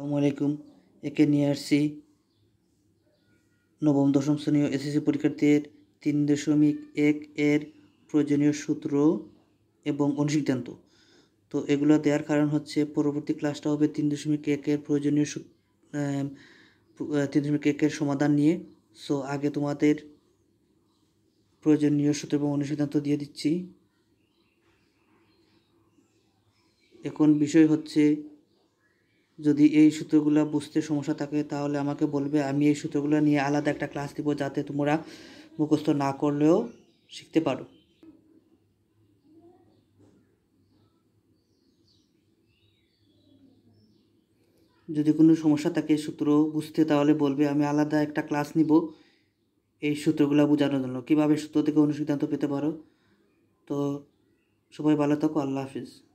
আসসালামু আলাইকুম একে নিয়ে আসছি নবম দশম শ্রেণীয় এসএসসি পরীক্ষার্থীর তিন দশমিক এক এর প্রয়োজনীয় সূত্র এবং অনুসিদ্ধান্ত তো এগুলো দেওয়ার কারণ হচ্ছে পরবর্তী ক্লাসটা হবে তিন দশমিক একের প্রয়োজনীয় তিন দশমিক একের সমাধান নিয়ে সো আগে তোমাদের প্রয়োজনীয় সূত্র এবং অনুসিদ্ধান্ত দিয়ে দিচ্ছি এখন বিষয় হচ্ছে যদি এই সূত্রগুলো বুঝতে সমস্যা থাকে তাহলে আমাকে বলবে আমি এই সূত্রগুলো নিয়ে আলাদা একটা ক্লাস দিব যাতে তোমরা মুখস্থ না করলেও শিখতে পারো যদি কোনো সমস্যা থাকে সূত্র বুঝতে তাহলে বলবে আমি আলাদা একটা ক্লাস নিব এই সূত্রগুলো বোঝানোর জন্য কীভাবে সূত্র থেকে অনুসিদ্ধান্ত পেতে পারো তো সবাই ভালো থাকো আল্লাহ হাফিজ